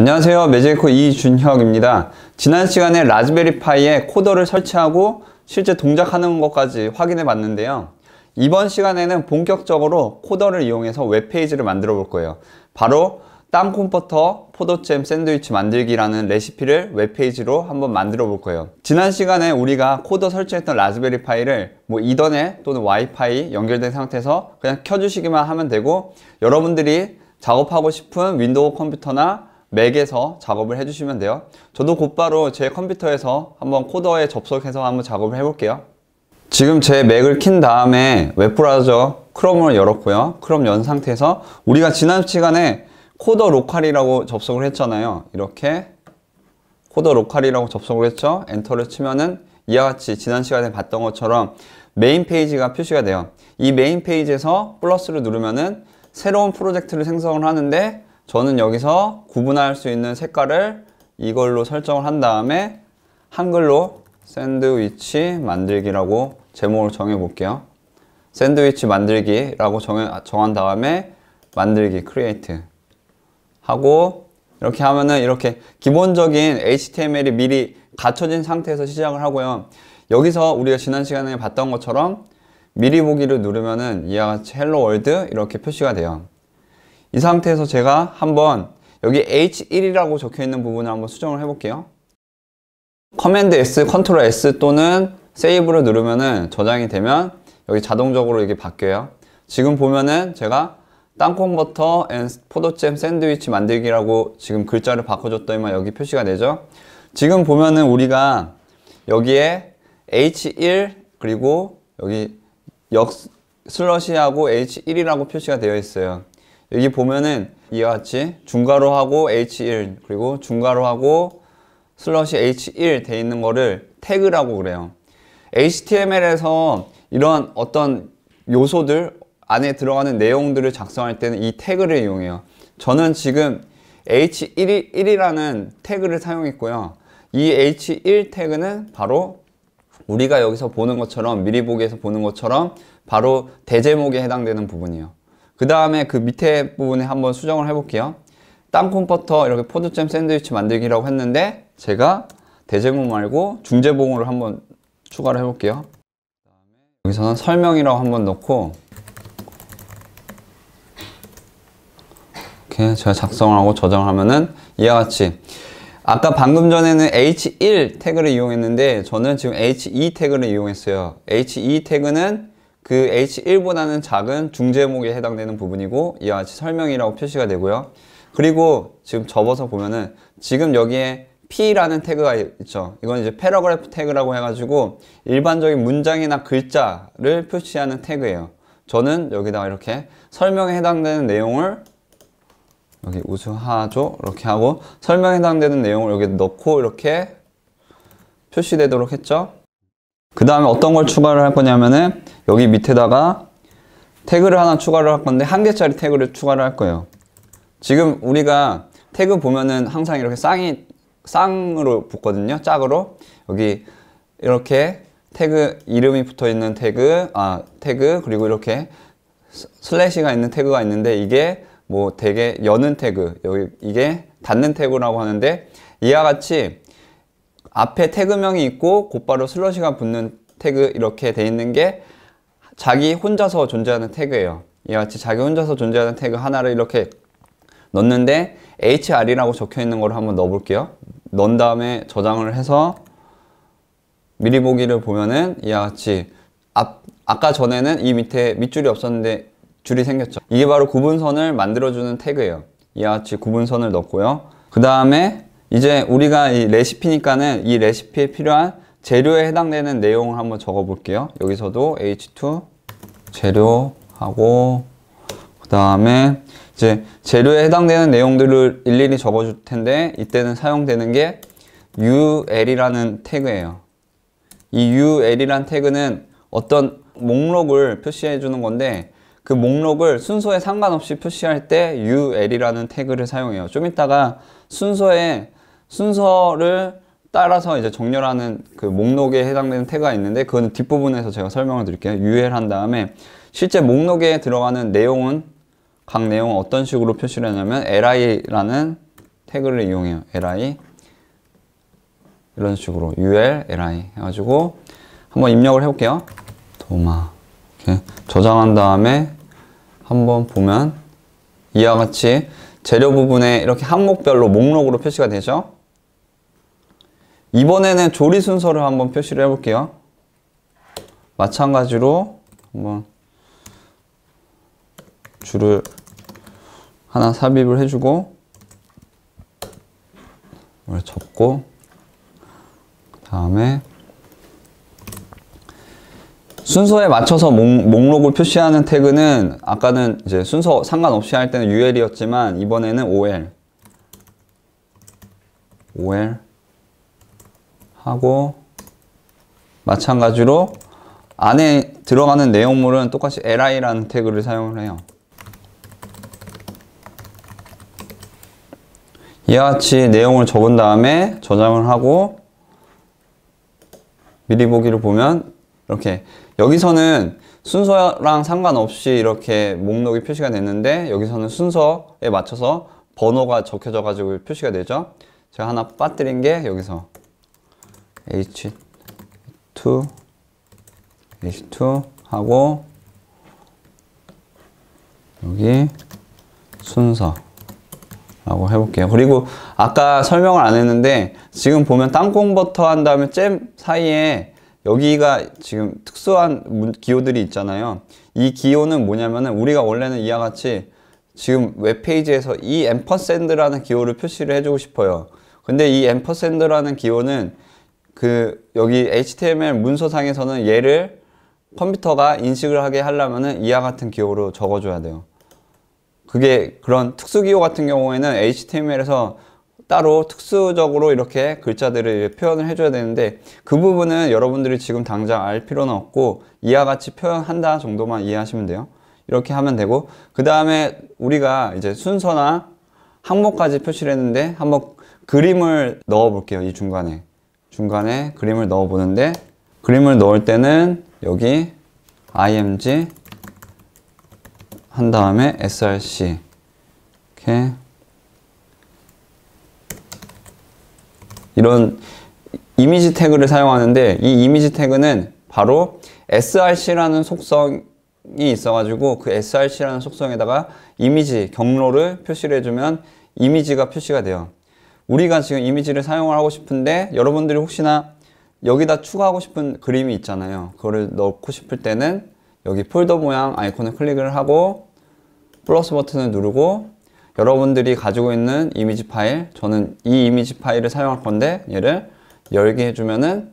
안녕하세요 매직코 이준혁입니다 지난 시간에 라즈베리 파이에 코더를 설치하고 실제 동작하는 것까지 확인해 봤는데요 이번 시간에는 본격적으로 코더를 이용해서 웹페이지를 만들어 볼 거예요 바로 땅 콤포터 포도잼 샌드위치 만들기라는 레시피를 웹페이지로 한번 만들어 볼 거예요 지난 시간에 우리가 코더 설치했던 라즈베리 파이를 뭐 이더넷 또는 와이파이 연결된 상태에서 그냥 켜주시기만 하면 되고 여러분들이 작업하고 싶은 윈도우 컴퓨터나 맥에서 작업을 해주시면 돼요. 저도 곧바로 제 컴퓨터에서 한번 코더에 접속해서 한번 작업을 해볼게요. 지금 제 맥을 킨 다음에 웹브라우저 크롬을 열었고요. 크롬 연 상태에서 우리가 지난 시간에 코더 로컬이라고 접속을 했잖아요. 이렇게 코더 로컬이라고 접속을 했죠. 엔터를 치면은 이와 같이 지난 시간에 봤던 것처럼 메인 페이지가 표시가 돼요. 이 메인 페이지에서 플러스를 누르면은 새로운 프로젝트를 생성을 하는데 저는 여기서 구분할 수 있는 색깔을 이걸로 설정을 한 다음에 한글로 샌드위치 만들기라고 제목을 정해 볼게요 샌드위치 만들기라고 정한 다음에 만들기 크리에이트 하고 이렇게 하면은 이렇게 기본적인 HTML이 미리 갖춰진 상태에서 시작을 하고요 여기서 우리가 지난 시간에 봤던 것처럼 미리 보기를 누르면은 이와 같이 헬로 월드 이렇게 표시가 돼요 이 상태에서 제가 한번 여기 H1이라고 적혀있는 부분을 한번 수정을 해볼게요. 커맨드 S, 컨트롤 S 또는 세이브를 누르면은 저장이 되면 여기 자동적으로 이게 바뀌어요. 지금 보면은 제가 땅콩버터 앤 포도잼 샌드위치 만들기라고 지금 글자를 바꿔줬더니만 여기 표시가 되죠. 지금 보면은 우리가 여기에 H1 그리고 여기 역 슬러시하고 H1이라고 표시가 되어 있어요. 여기 보면은 이와 같이 중괄호 하고 H1 그리고 중괄호 하고 슬러시 H1 돼 있는 거를 태그라고 그래요. HTML에서 이런 어떤 요소들 안에 들어가는 내용들을 작성할 때는 이 태그를 이용해요. 저는 지금 H1이라는 태그를 사용했고요. 이 H1 태그는 바로 우리가 여기서 보는 것처럼 미리 보기에서 보는 것처럼 바로 대제목에 해당되는 부분이에요. 그 다음에 그 밑에 부분에 한번 수정을 해볼게요. 땅콩버터 이렇게 포도잼 샌드위치 만들기라고 했는데 제가 대제목 말고 중제봉으로 한번 추가를 해볼게요. 여기서는 설명이라고 한번 넣고 이렇게 제가 작성 하고 저장을 하면은 이와 같이 아까 방금 전에는 h1 태그를 이용했는데 저는 지금 h2 태그를 이용했어요. h2 태그는 그 H1보다는 작은 중제목에 해당되는 부분이고 이와 같이 설명이라고 표시가 되고요. 그리고 지금 접어서 보면은 지금 여기에 P라는 태그가 있죠. 이건 이제 패러그래프 태그라고 해가지고 일반적인 문장이나 글자를 표시하는 태그예요. 저는 여기다가 이렇게 설명에 해당되는 내용을 여기 우수하죠 이렇게 하고 설명에 해당되는 내용을 여기 넣고 이렇게 표시되도록 했죠 그 다음에 어떤 걸 추가를 할 거냐면은 여기 밑에다가 태그를 하나 추가를 할 건데 한 개짜리 태그를 추가를 할 거예요 지금 우리가 태그 보면은 항상 이렇게 쌍이 쌍으로 붙거든요 짝으로 여기 이렇게 태그 이름이 붙어 있는 태그 아 태그 그리고 이렇게 슬래시가 있는 태그가 있는데 이게 뭐 되게 여는 태그 여기 이게 닫는 태그라고 하는데 이와 같이 앞에 태그명이 있고 곧바로 슬러시가 붙는 태그 이렇게 돼 있는 게 자기 혼자서 존재하는 태그예요 이와 같이 자기 혼자서 존재하는 태그 하나를 이렇게 넣는데 hr이라고 적혀 있는 걸 한번 넣어 볼게요 넣은 다음에 저장을 해서 미리 보기를 보면은 이와 같이 앞, 아까 전에는 이 밑에 밑줄이 없었는데 줄이 생겼죠 이게 바로 구분선을 만들어주는 태그예요 이와 같이 구분선을 넣고요 그 다음에 이제 우리가 이 레시피니까는 이 레시피에 필요한 재료에 해당되는 내용을 한번 적어 볼게요 여기서도 h2 재료하고 그 다음에 이제 재료에 해당되는 내용들을 일일이 적어 줄 텐데 이때는 사용되는 게 ul이라는 태그예요 이 ul이란 태그는 어떤 목록을 표시해 주는 건데 그 목록을 순서에 상관없이 표시할 때 ul이라는 태그를 사용해요 좀 이따가 순서에 순서를 따라서 이제 정렬하는 그 목록에 해당되는 태가 있는데 그건 뒷부분에서 제가 설명을 드릴게요. 유엘한 다음에 실제 목록에 들어가는 내용은 각 내용은 어떤 식으로 표시를 하냐면 li라는 태그를 이용해요. li 이런 식으로 ul, li 해가지고 한번 입력을 해볼게요. 도마 이렇게 저장한 다음에 한번 보면 이와 같이 재료 부분에 이렇게 항목별로 목록으로 표시가 되죠. 이번에는 조리 순서를 한번 표시를 해볼게요. 마찬가지로 한번 줄을 하나 삽입을 해주고 이걸 접고 다음에 순서에 맞춰서 목, 록을 표시하는 태그는 아까는 이제 순서 상관없이 할 때는 UL이었지만 이번에는 OL OL 하고 마찬가지로 안에 들어가는 내용물은 똑같이 li라는 태그를 사용을 해요. 이와 같이 내용을 적은 다음에 저장을 하고 미리 보기를 보면 이렇게 여기서는 순서랑 상관없이 이렇게 목록이 표시가 됐는데 여기서는 순서에 맞춰서 번호가 적혀져 가지고 표시가 되죠 제가 하나 빠뜨린 게 여기서 H2 H2 하고 여기 순서라고 해볼게요. 그리고 아까 설명을 안 했는데 지금 보면 땅콩버터 한 다음에 잼 사이에 여기가 지금 특수한 기호들이 있잖아요. 이 기호는 뭐냐면은 우리가 원래는 이와 같이 지금 웹페이지에서 이 앰퍼샌드라는 기호를 표시를 해주고 싶어요. 근데 이 앰퍼샌드라는 기호는 그 여기 HTML 문서상에서는 얘를 컴퓨터가 인식을 하게 하려면은 이와 같은 기호로 적어줘야 돼요. 그게 그런 특수 기호 같은 경우에는 HTML에서 따로 특수적으로 이렇게 글자들을 표현을 해줘야 되는데 그 부분은 여러분들이 지금 당장 알 필요는 없고 이와 같이 표현한다 정도만 이해하시면 돼요. 이렇게 하면 되고 그 다음에 우리가 이제 순서나 항목까지 표시를 했는데 한번 그림을 넣어 볼게요 이 중간에 중간에 그림을 넣어 보는데 그림을 넣을 때는 여기 img 한 다음에 src 이렇게 이런 이미지 태그를 사용하는데 이 이미지 태그는 바로 src라는 속성이 있어가지고 그 src라는 속성에다가 이미지 경로를 표시를 해주면 이미지가 표시가 돼요. 우리가 지금 이미지를 사용을 하고 싶은데 여러분들이 혹시나 여기다 추가하고 싶은 그림이 있잖아요 그거를 넣고 싶을 때는 여기 폴더 모양 아이콘을 클릭을 하고 플러스 버튼을 누르고 여러분들이 가지고 있는 이미지 파일 저는 이 이미지 파일을 사용할 건데 얘를 열게 해주면은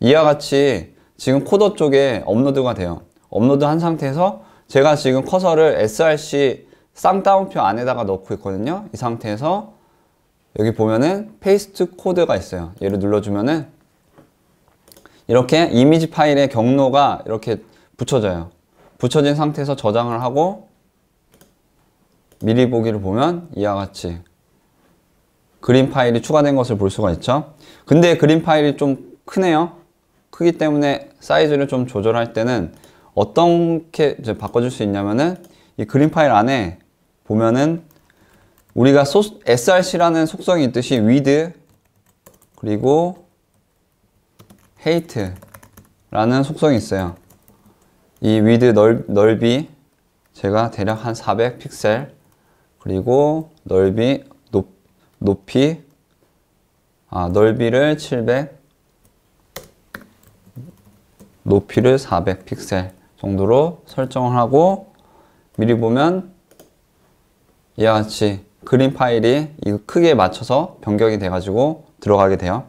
이와 같이 지금 코더 쪽에 업로드가 돼요 업로드 한 상태에서 제가 지금 커서를 src 쌍따옴표 안에다가 넣고 있거든요 이 상태에서 여기 보면은 페이스트 코드가 있어요. 얘를 눌러주면은 이렇게 이미지 파일의 경로가 이렇게 붙여져요. 붙여진 상태에서 저장을 하고 미리 보기를 보면 이와 같이 그림 파일이 추가된 것을 볼 수가 있죠. 근데 그림 파일이 좀 크네요. 크기 때문에 사이즈를 좀 조절할 때는 어떻게 바꿔줄 수 있냐면은 이 그림 파일 안에 보면은 우리가 src라는 속성이 있듯이 with 그리고 h a t 라는 속성이 있어요. 이 with 넓, 넓이 제가 대략 한 400 픽셀 그리고 넓이 높, 높이 아, 넓이를 700 높이를 400 픽셀 정도로 설정을 하고 미리 보면 이와 같이 그림 파일이 이 크기에 맞춰서 변경이 돼 가지고 들어가게 돼요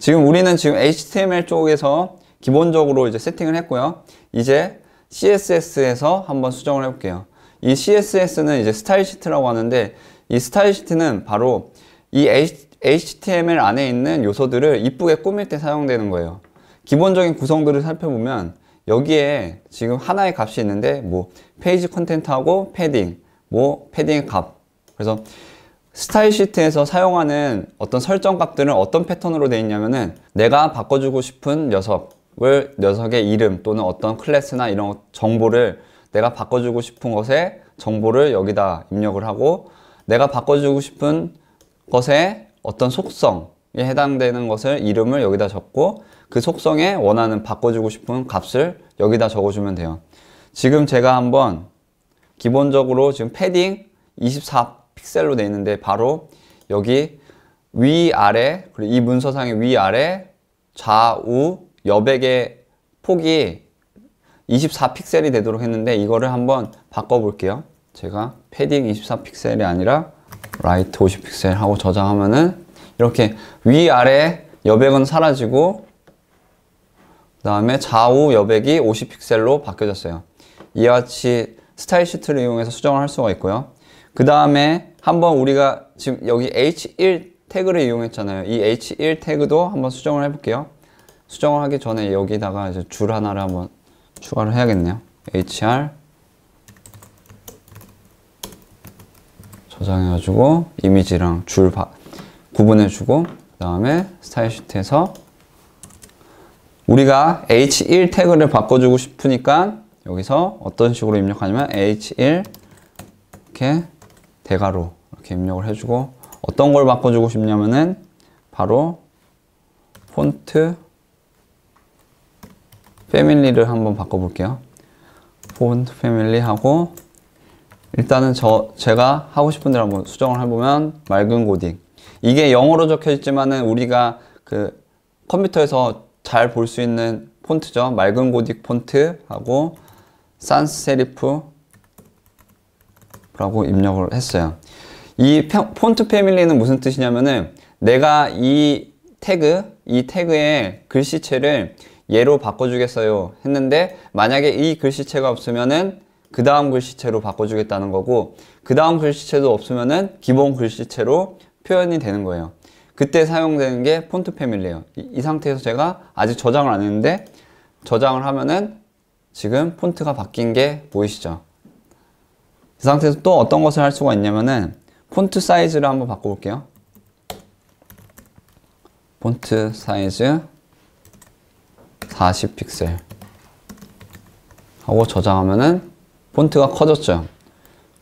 지금 우리는 지금 HTML 쪽에서 기본적으로 이제 세팅을 했고요 이제 CSS에서 한번 수정을 해볼게요 이 CSS는 이제 스타일 시트라고 하는데 이 스타일 시트는 바로 이 HTML 안에 있는 요소들을 이쁘게 꾸밀 때 사용되는 거예요 기본적인 구성들을 살펴보면 여기에 지금 하나의 값이 있는데 뭐 페이지 컨텐트하고 패딩 뭐 패딩의 값 그래서 스타일 시트에서 사용하는 어떤 설정 값들은 어떤 패턴으로 되어 있냐면은 내가 바꿔주고 싶은 녀석을 녀석의 이름 또는 어떤 클래스나 이런 정보를 내가 바꿔주고 싶은 것에 정보를 여기다 입력을 하고 내가 바꿔주고 싶은 것에 어떤 속성에 해당되는 것을 이름을 여기다 적고 그 속성에 원하는 바꿔주고 싶은 값을 여기다 적어주면 돼요 지금 제가 한번 기본적으로 지금 패딩 24 픽셀로 되어 있는데 바로 여기 위아래 그리고 이 문서상의 위아래 좌우 여백의 폭이 24픽셀이 되도록 했는데 이거를 한번 바꿔볼게요 제가 패딩 24픽셀이 아니라 라이트 50픽셀 하고 저장하면은 이렇게 위아래 여백은 사라지고 그 다음에 좌우 여백이 50픽셀로 바뀌어졌어요 이와 같이 스타일 시트를 이용해서 수정을 할 수가 있고요 그 다음에 한번 우리가 지금 여기 H1 태그를 이용했잖아요. 이 H1 태그도 한번 수정을 해볼게요. 수정을 하기 전에 여기다가 이제 줄 하나를 한번 추가를 해야겠네요. HR 저장해가지고 이미지랑 줄 바, 구분해주고 그 다음에 스타일 시트에서 우리가 H1 태그를 바꿔주고 싶으니까 여기서 어떤 식으로 입력하냐면 H1 이렇게 대괄호 이렇게 입력을 해주고 어떤 걸 바꿔주고 싶냐면은 바로 폰트 패밀리를 한번 바꿔볼게요. 폰트 패밀리 하고 일단은 저 제가 하고 싶은 대로 한번 수정을 해보면 맑은 고딕 이게 영어로 적혀있지만은 우리가 그 컴퓨터에서 잘 볼 수 있는 폰트죠. 맑은 고딕 폰트 하고 산스 세리프 라고 입력을 했어요 이 폰트 패밀리는 무슨 뜻이냐면은 내가 이 태그 이 태그의 글씨체를 얘로 바꿔주겠어요 했는데 만약에 이 글씨체가 없으면은 그 다음 글씨체로 바꿔주겠다는 거고 그 다음 글씨체도 없으면은 기본 글씨체로 표현이 되는 거예요 그때 사용되는 게 폰트 패밀리예요 이, 이 상태에서 제가 아직 저장을 안 했는데 저장을 하면은 지금 폰트가 바뀐 게 보이시죠 이 상태에서 또 어떤 것을 할 수가 있냐면은 폰트 사이즈를 한번 바꿔볼게요 폰트 사이즈 40픽셀 하고 저장하면은 폰트가 커졌죠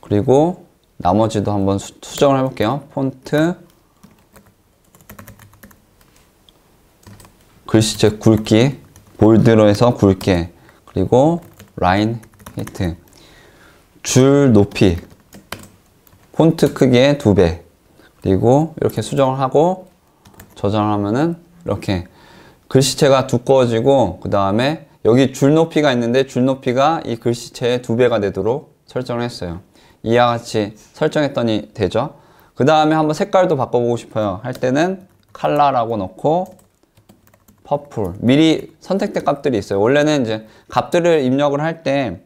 그리고 나머지도 한번 수, 정을 해볼게요 폰트 글씨체 굵기 볼드로 해서 굵게 그리고 라인 히트 줄 높이 폰트 크기의 2배 그리고 이렇게 수정을 하고 저장을 하면은 이렇게 글씨체가 두꺼워지고 그 다음에 여기 줄 높이가 있는데 줄 높이가 이 글씨체의 2 배가 되도록 설정을 했어요 이와 같이 설정했더니 되죠 그 다음에 한번 색깔도 바꿔보고 싶어요 할 때는 칼라라고 넣고 퍼플 미리 선택된 값들이 있어요 원래는 이제 값들을 입력을 할때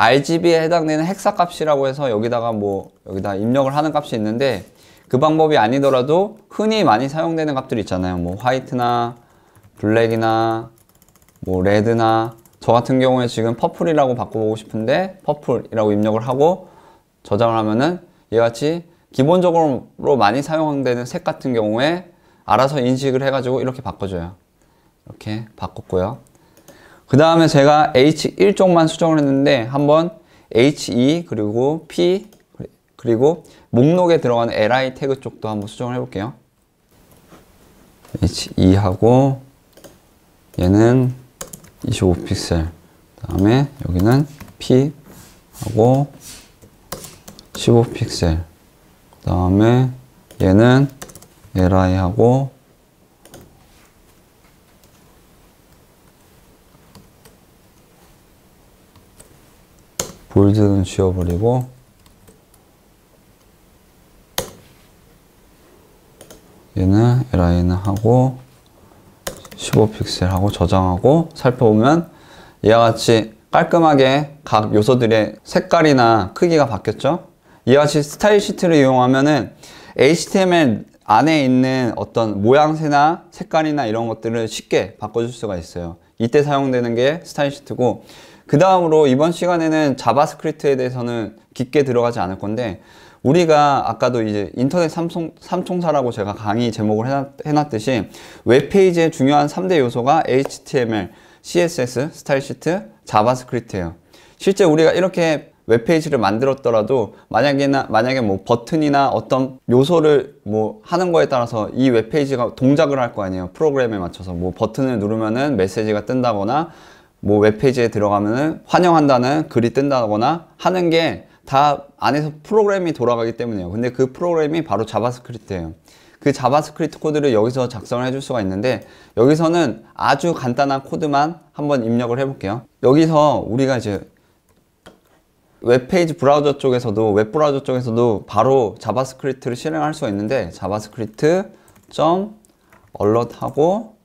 RGB에 해당되는 핵사 값이라고 해서 여기다가 뭐 여기다 입력을 하는 값이 있는데 그 방법이 아니더라도 흔히 많이 사용되는 값들 이 있잖아요 뭐 화이트나 블랙이나 뭐 레드나 저 같은 경우에 지금 퍼플이라고 바꿔보고 싶은데 퍼플이라고 입력을 하고 저장을 하면은 얘같이 기본적으로 많이 사용되는 색 같은 경우에 알아서 인식을 해가지고 이렇게 바꿔줘요 이렇게 바꿨고요 그 다음에 제가 H1 쪽만 수정을 했는데 한번 H2 e 그리고 P 그리고 목록에 들어가는 LI 태그 쪽도 한번 수정을 해볼게요. H2하고 e 얘는 25픽셀 그 다음에 여기는 P하고 15픽셀 그 다음에 얘는 LI하고 골드는 지워버리고 얘는 LI는 하고 15픽셀 하고 저장하고 살펴보면 이와 같이 깔끔하게 각 요소들의 색깔이나 크기가 바뀌었죠 이와 같이 스타일 시트를 이용하면은 HTML 안에 있는 어떤 모양새나 색깔이나 이런 것들을 쉽게 바꿔줄 수가 있어요 이때 사용되는 게 스타일 시트고 그 다음으로 이번 시간에는 자바스크립트에 대해서는 깊게 들어가지 않을 건데 우리가 아까도 이제 인터넷 삼총, 삼총사라고 제가 강의 제목을 해놨, 해놨듯이 웹페이지의 중요한 3대 요소가 HTML, CSS, 스타일 시트, 자바스크립트예요. 실제 우리가 이렇게 웹페이지를 만들었더라도 만약에나 만약에 뭐 버튼이나 어떤 요소를 뭐 하는 거에 따라서 이 웹페이지가 동작을 할 거 아니에요 프로그램에 맞춰서 뭐 버튼을 누르면은 메시지가 뜬다거나 뭐 웹페이지에 들어가면 환영한다는 글이 뜬다거나 하는 게 다 안에서 프로그램이 돌아가기 때문에요 근데 그 프로그램이 바로 자바스크립트예요 그 자바스크립트 코드를 여기서 작성을 해 줄 수가 있는데 여기서는 아주 간단한 코드만 한번 입력을 해 볼게요 여기서 우리가 이제 웹페이지 브라우저 쪽에서도 웹브라우저 쪽에서도 바로 자바스크립트를 실행할 수가 있는데 자바스크립트 점 alert 하고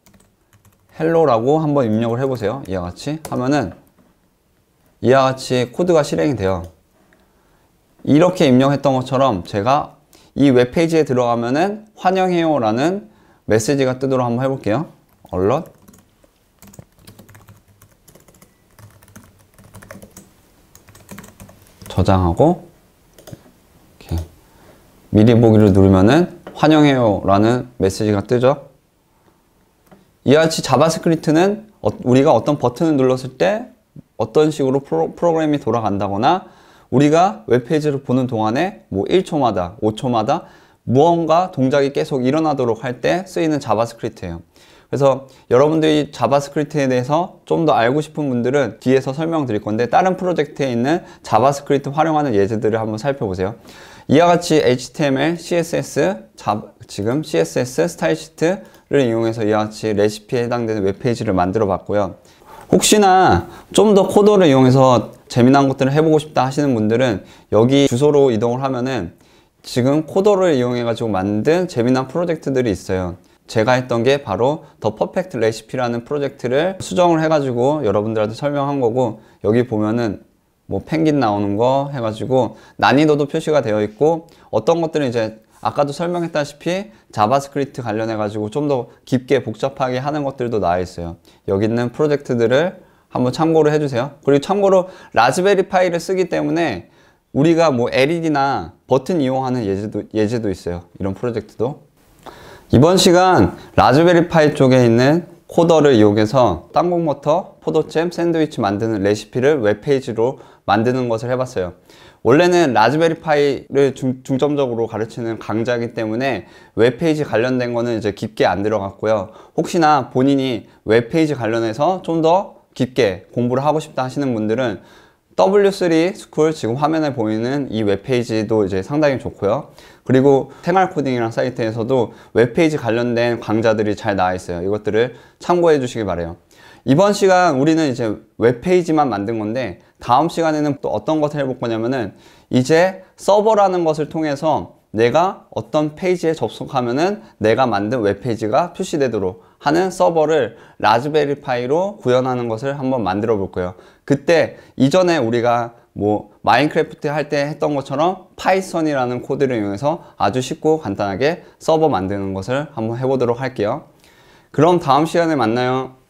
h e l l o 라고 한번 입력을 해보세요. 이와 같이 하면은 이와 같이 코드가 실행이 돼요. 이렇게 입력했던 것처럼 제가 이 웹페이지에 들어가면은 환영해요 라는 메시지가 뜨도록 한번 해볼게요. alert 저장하고 이렇게. 미리 보기를 누르면은 환영해요 라는 메시지가 뜨죠. 이와 같이 자바스크립트는 어, 우리가 어떤 버튼을 눌렀을 때 어떤 식으로 프로, 프로그램이 돌아간다거나 우리가 웹페이지를 보는 동안에 뭐 1초마다 5초마다 무언가 동작이 계속 일어나도록 할 때 쓰이는 자바스크립트예요 그래서 여러분들이 자바스크립트에 대해서 좀 더 알고 싶은 분들은 뒤에서 설명드릴 건데 다른 프로젝트에 있는 자바스크립트 활용하는 예제들을 한번 살펴보세요 이와 같이 HTML, CSS, 자, 지금 CSS, 스타일 시트, 이용해서 이와 같이 레시피에 해당되는 웹페이지를 만들어 봤고요. 혹시나 좀 더 코드를 이용해서 재미난 것들을 해보고 싶다 하시는 분들은 여기 주소로 이동을 하면은 지금 코더를 이용해 가지고 만든 재미난 프로젝트들이 있어요 제가 했던 게 바로 더 퍼펙트 레시피라는 프로젝트를 수정을 해 가지고 여러분들한테 설명한 거고 여기 보면은 뭐 펭귄 나오는 거 해가지고 난이도도 표시가 되어 있고 어떤 것들은 이제 아까도 설명했다시피 자바스크립트 관련해 가지고 좀 더 깊게 복잡하게 하는 것들도 나와 있어요 여기 있는 프로젝트들을 한번 참고를 해주세요 그리고 참고로 라즈베리 파이를 쓰기 때문에 우리가 뭐 LED나 버튼 이용하는 예제도, 예제도 있어요 이런 프로젝트도 이번 시간 라즈베리 파이 쪽에 있는 코더를 이용해서 땅콩버터, 포도잼, 샌드위치 만드는 레시피를 웹페이지로 만드는 것을 해봤어요 원래는 라즈베리 파이를 중, 점적으로 가르치는 강좌이기 때문에 웹페이지 관련된 거는 이제 깊게 안 들어갔고요. 혹시나 본인이 웹페이지 관련해서 좀 더 깊게 공부를 하고 싶다 하시는 분들은 W3 스쿨 지금 화면에 보이는 이 웹페이지도 이제 상당히 좋고요. 그리고 생활 코딩이랑 사이트에서도 웹페이지 관련된 강좌들이 잘 나와 있어요. 이것들을 참고해 주시기 바래요. 이번 시간 우리는 이제 웹페이지만 만든 건데 다음 시간에는 또 어떤 것을 해볼 거냐면은 이제 서버라는 것을 통해서 내가 어떤 페이지에 접속하면은 내가 만든 웹페이지가 표시되도록 하는 서버를 라즈베리 파이로 구현하는 것을 한번 만들어 볼 거예요 그때 이전에 우리가 뭐 마인크래프트 할 때 했던 것처럼 파이썬이라는 코드를 이용해서 아주 쉽고 간단하게 서버 만드는 것을 한번 해보도록 할게요 그럼 다음 시간에 만나요